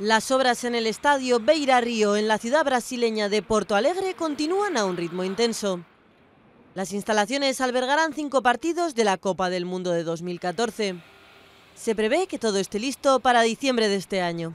Las obras en el estadio Beira Río, en la ciudad brasileña de Porto Alegre, continúan a un ritmo intenso. Las instalaciones albergarán cinco partidos de la Copa del Mundo de 2014. Se prevé que todo esté listo para diciembre de este año.